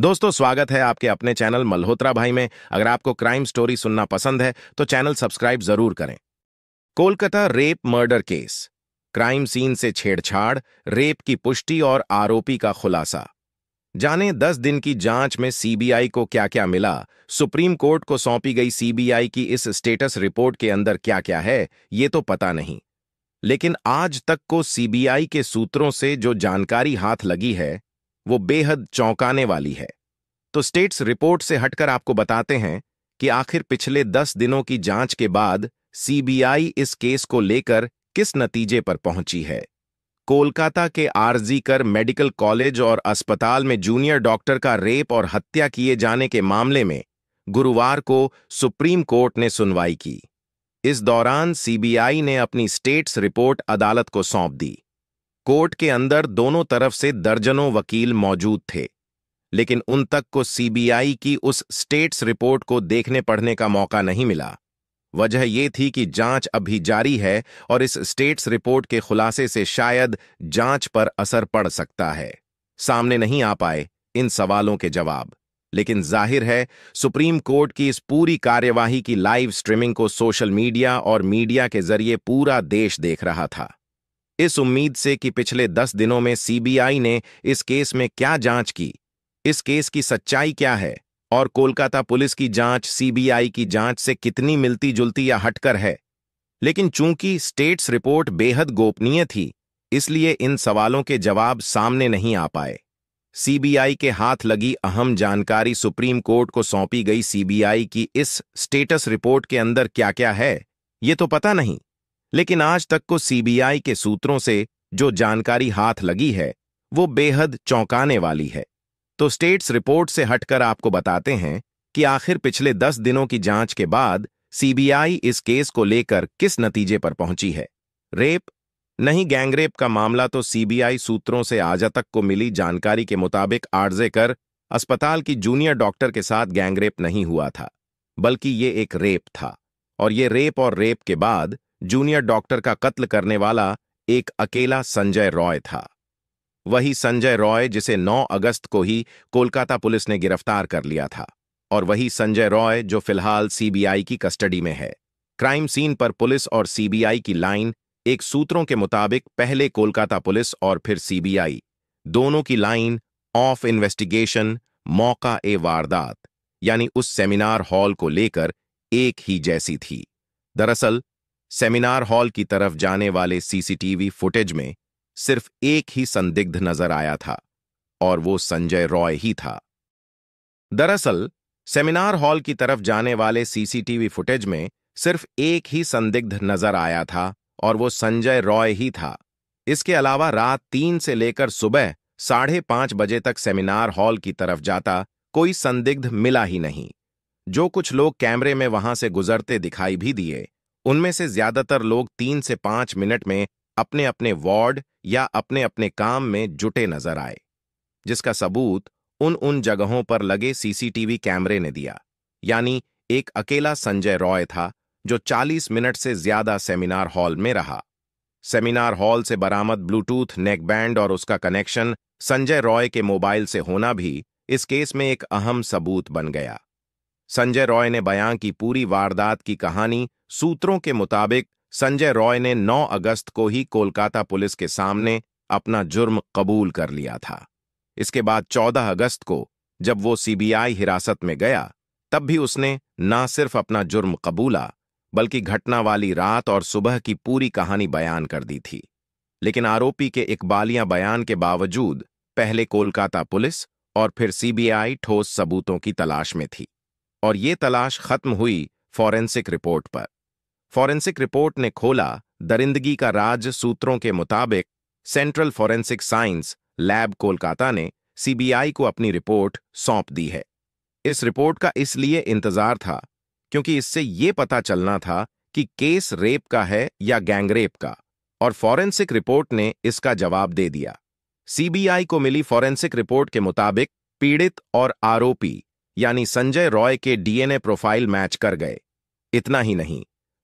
दोस्तों स्वागत है आपके अपने चैनल मल्होत्रा भाई में अगर आपको क्राइम स्टोरी सुनना पसंद है तो चैनल सब्सक्राइब जरूर करें Kolkata rape murder case crime scene से छेड़छाड़ रेप की पुष्टि और आरोपी का खुलासा जाने दस दिन की जांच में सीबीआई को क्या क्या मिला सुप्रीम कोर्ट को सौंपी गई सीबीआई की इस स्टेटस रिपोर्ट के अंदर क्या क्या है ये तो पता नहीं लेकिन आज तक को सीबीआई के सूत्रों से जो जानकारी हाथ लगी है वो बेहद चौंकाने वाली है तो स्टेट्स रिपोर्ट से हटकर आपको बताते हैं कि आखिर पिछले दस दिनों की जांच के बाद सीबीआई इस केस को लेकर किस नतीजे पर पहुंची है कोलकाता के आरजीकर मेडिकल कॉलेज और अस्पताल में जूनियर डॉक्टर का रेप और हत्या किए जाने के मामले में गुरुवार को सुप्रीम कोर्ट ने सुनवाई की इस दौरान सीबीआई ने अपनी स्टेट्स रिपोर्ट अदालत को सौंप दी कोर्ट के अंदर दोनों तरफ से दर्जनों वकील मौजूद थे लेकिन उन तक को सीबीआई की उस स्टेट्स रिपोर्ट को देखने पढ़ने का मौका नहीं मिला वजह यह थी कि जांच अभी जारी है और इस स्टेट्स रिपोर्ट के खुलासे से शायद जांच पर असर पड़ सकता है सामने नहीं आ पाए इन सवालों के जवाब लेकिन जाहिर है सुप्रीम कोर्ट की इस पूरी कार्यवाही की लाइव स्ट्रीमिंग को सोशल मीडिया और मीडिया के जरिए पूरा देश देख रहा था इस उम्मीद से कि पिछले दस दिनों में सीबीआई ने इस केस में क्या जांच की इस केस की सच्चाई क्या है और कोलकाता पुलिस की जांच सीबीआई की जांच से कितनी मिलती जुलती या हटकर है लेकिन चूंकि स्टेट्स रिपोर्ट बेहद गोपनीय थी इसलिए इन सवालों के जवाब सामने नहीं आ पाए सीबीआई के हाथ लगी अहम जानकारी सुप्रीम कोर्ट को सौंपी गई सीबीआई की इस स्टेटस रिपोर्ट के अंदर क्या क्या है ये तो पता नहीं लेकिन आज तक को सीबीआई के सूत्रों से जो जानकारी हाथ लगी है वो बेहद चौंकाने वाली है तो स्टेट्स रिपोर्ट से हटकर आपको बताते हैं कि आखिर पिछले दस दिनों की जांच के बाद सीबीआई इस केस को लेकर किस नतीजे पर पहुंची है रेप नहीं गैंगरेप का मामला तो सीबीआई सूत्रों से आज तक को मिली जानकारी के मुताबिक आर्जे कर अस्पताल की जूनियर डॉक्टर के साथ गैंगरेप नहीं हुआ था बल्कि ये एक रेप था और ये रेप और रेप के बाद जूनियर डॉक्टर का कत्ल करने वाला एक अकेला संजय रॉय था वही संजय रॉय जिसे 9 अगस्त को ही कोलकाता पुलिस ने गिरफ्तार कर लिया था और वही संजय रॉय जो फिलहाल सीबीआई की कस्टडी में है क्राइम सीन पर पुलिस और सीबीआई की लाइन एक सूत्रों के मुताबिक पहले कोलकाता पुलिस और फिर सीबीआई दोनों की लाइन ऑफ इन्वेस्टिगेशन मौका ए वारदात यानी उस सेमिनार हॉल को लेकर एक ही जैसी थी दरअसल सेमिनार हॉल की तरफ जाने वाले सीसीटीवी फुटेज में सिर्फ एक ही संदिग्ध नजर आया था और वो संजय रॉय ही था दरअसल सेमिनार हॉल की तरफ जाने वाले सीसीटीवी फुटेज में सिर्फ एक ही संदिग्ध नजर आया था और वो संजय रॉय ही था इसके अलावा रात तीन से लेकर सुबह साढ़े पांच बजे तक सेमिनार हॉल की तरफ जाता कोई संदिग्ध मिला ही नहीं जो कुछ लोग कैमरे में वहां से गुजरते दिखाई भी दिए उनमें से ज्यादातर लोग तीन से पांच मिनट में अपने अपने वार्ड या अपने अपने काम में जुटे नजर आए जिसका सबूत उन उन जगहों पर लगे सीसीटीवी कैमरे ने दिया यानी एक अकेला संजय रॉय था जो 40 मिनट से ज्यादा सेमिनार हॉल में रहा सेमिनार हॉल से बरामद ब्लूटूथ नेकबैंड और उसका कनेक्शन संजय रॉय के मोबाइल से होना भी इस केस में एक अहम सबूत बन गया संजय रॉय ने बयां की पूरी वारदात की कहानी सूत्रों के मुताबिक संजय रॉय ने 9 अगस्त को ही कोलकाता पुलिस के सामने अपना जुर्म कबूल कर लिया था इसके बाद 14 अगस्त को जब वो सीबीआई हिरासत में गया तब भी उसने ना सिर्फ अपना जुर्म कबूला बल्कि घटना वाली रात और सुबह की पूरी कहानी बयान कर दी थी लेकिन आरोपी के इकबालिया बयान के बावजूद पहले कोलकाता पुलिस और फिर सीबीआई ठोस सबूतों की तलाश में थी और ये तलाश खत्म हुई फॉरेंसिक रिपोर्ट पर फॉरेंसिक रिपोर्ट ने खोला दरिंदगी का राज सूत्रों के मुताबिक central forensic science lab Kolkata ने सीबीआई को अपनी रिपोर्ट सौंप दी है इस रिपोर्ट का इसलिए इंतजार था क्योंकि इससे ये पता चलना था कि केस रेप का है या गैंगरेप का और फॉरेंसिक रिपोर्ट ने इसका जवाब दे दिया सीबीआई को मिली फॉरेंसिक रिपोर्ट के मुताबिक पीड़ित और आरोपी यानी संजय रॉय के डीएनए प्रोफाइल मैच कर गए इतना ही नहीं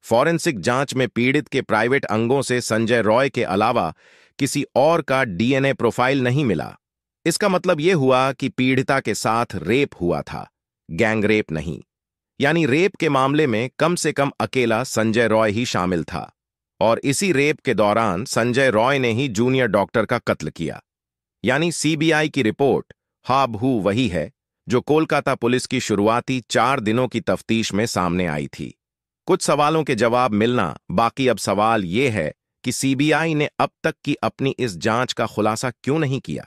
फॉरेंसिक जांच में पीड़ित के प्राइवेट अंगों से संजय रॉय के अलावा किसी और का डीएनए प्रोफाइल नहीं मिला इसका मतलब यह हुआ कि पीड़िता के साथ रेप हुआ था गैंग रेप नहीं यानी रेप के मामले में कम से कम अकेला संजय रॉय ही शामिल था और इसी रेप के दौरान संजय रॉय ने ही जूनियर डॉक्टर का कत्ल किया यानी सीबीआई की रिपोर्ट हाब हू वही है जो कोलकाता पुलिस की शुरुआती चार दिनों की तफ्तीश में सामने आई थी कुछ सवालों के जवाब मिलना बाकी अब सवाल ये है कि सीबीआई ने अब तक की अपनी इस जांच का खुलासा क्यों नहीं किया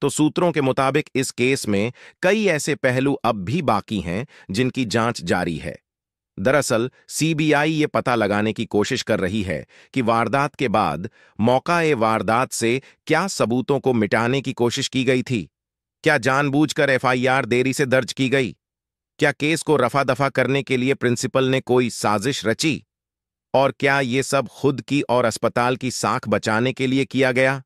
तो सूत्रों के मुताबिक इस केस में कई ऐसे पहलू अब भी बाकी हैं जिनकी जांच जारी है दरअसल सीबीआई ये पता लगाने की कोशिश कर रही है कि वारदात के बाद मौका ए वारदात से क्या सबूतों को मिटाने की कोशिश की गई थी क्या जानबूझकर एफआईआर देरी से दर्ज की गई क्या केस को रफा दफा करने के लिए प्रिंसिपल ने कोई साजिश रची और क्या ये सब खुद की और अस्पताल की साख बचाने के लिए किया गया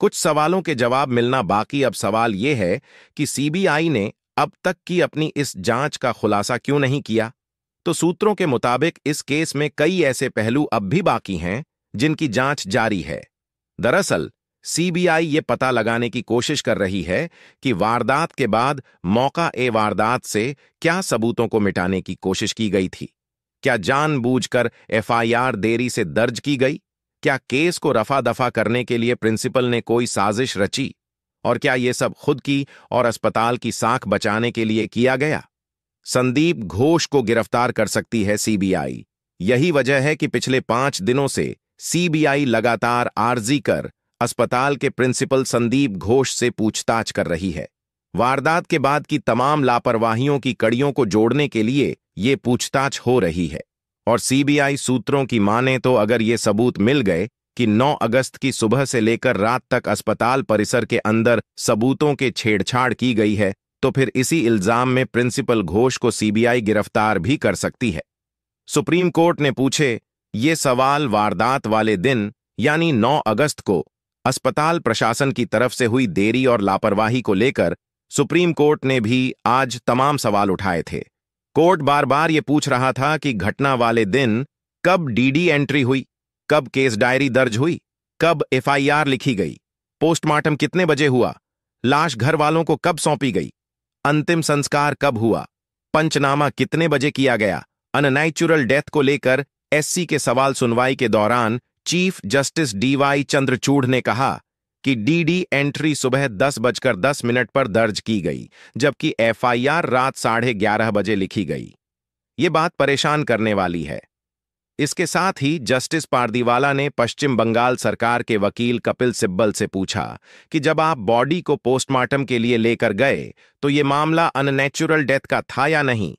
कुछ सवालों के जवाब मिलना बाकी अब सवाल यह है कि सीबीआई ने अब तक की अपनी इस जांच का खुलासा क्यों नहीं किया तो सूत्रों के मुताबिक इस केस में कई ऐसे पहलू अब भी बाकी हैं जिनकी जांच जारी है दरअसल सीबीआई ये पता लगाने की कोशिश कर रही है कि वारदात के बाद मौका ए वारदात से क्या सबूतों को मिटाने की कोशिश की गई थी क्या जानबूझकर एफआईआर देरी से दर्ज की गई क्या केस को रफा दफा करने के लिए प्रिंसिपल ने कोई साजिश रची और क्या ये सब खुद की और अस्पताल की साख बचाने के लिए किया गया संदीप घोष को गिरफ्तार कर सकती है सीबीआई यही वजह है कि पिछले पांच दिनों से सीबीआई लगातार आरजी कर अस्पताल के प्रिंसिपल संदीप घोष से पूछताछ कर रही है वारदात के बाद की तमाम लापरवाहियों की कड़ियों को जोड़ने के लिए ये पूछताछ हो रही है और सीबीआई सूत्रों की माने तो अगर ये सबूत मिल गए कि 9 अगस्त की सुबह से लेकर रात तक अस्पताल परिसर के अंदर सबूतों के छेड़छाड़ की गई है तो फिर इसी इल्जाम में प्रिंसिपल घोष को सीबीआई गिरफ्तार भी कर सकती है सुप्रीम कोर्ट ने पूछे ये सवाल वारदात वाले दिन यानी 9 अगस्त को अस्पताल प्रशासन की तरफ से हुई देरी और लापरवाही को लेकर सुप्रीम कोर्ट ने भी आज तमाम सवाल उठाए थे कोर्ट बार बार ये पूछ रहा था कि घटना वाले दिन कब डीडी एंट्री हुई कब केस डायरी दर्ज हुई कब एफआईआर लिखी गई पोस्टमार्टम कितने बजे हुआ लाश घर वालों को कब सौंपी गई अंतिम संस्कार कब हुआ पंचनामा कितने बजे किया गया अननेचुरल डेथ को लेकर एससी के सवाल सुनवाई के दौरान चीफ जस्टिस डीवाई चंद्रचूड़ ने कहा कि डीडी एंट्री सुबह दस बजकर दस मिनट पर दर्ज की गई जबकि एफआईआर रात साढ़े ग्यारह बजे लिखी गई ये बात परेशान करने वाली है इसके साथ ही जस्टिस पारदीवाला ने पश्चिम बंगाल सरकार के वकील कपिल सिब्बल से पूछा कि जब आप बॉडी को पोस्टमार्टम के लिए लेकर गए तो ये मामला अननेचुरल डेथ का था या नहीं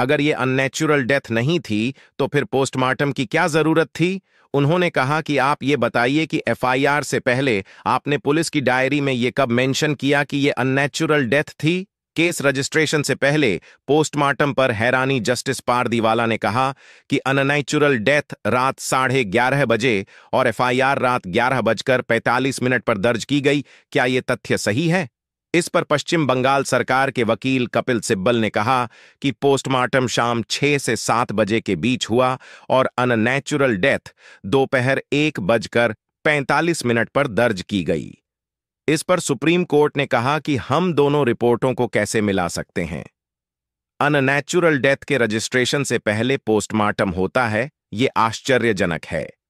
अगर ये अननेचुरल डेथ नहीं थी तो फिर पोस्टमार्टम की क्या जरूरत थी उन्होंने कहा कि आप ये बताइए कि एफआईआर से पहले आपने पुलिस की डायरी में ये कब मेंशन किया कि ये अननेचुरल डेथ थी केस रजिस्ट्रेशन से पहले पोस्टमार्टम पर हैरानी जस्टिस पारदीवाला ने कहा कि अननेचुरल डेथ रात साढ़े ग्यारह बजे और एफआईआर रात ग्यारह बजकर पैंतालीस मिनट पर दर्ज की गई क्या ये तथ्य सही है इस पर पश्चिम बंगाल सरकार के वकील कपिल सिब्बल ने कहा कि पोस्टमार्टम शाम 6 से 7 बजे के बीच हुआ और अननेचुरल डेथ दोपहर एक बजकर 45 मिनट पर दर्ज की गई इस पर सुप्रीम कोर्ट ने कहा कि हम दोनों रिपोर्टों को कैसे मिला सकते हैं अननेचुरल डेथ के रजिस्ट्रेशन से पहले पोस्टमार्टम होता है ये आश्चर्यजनक है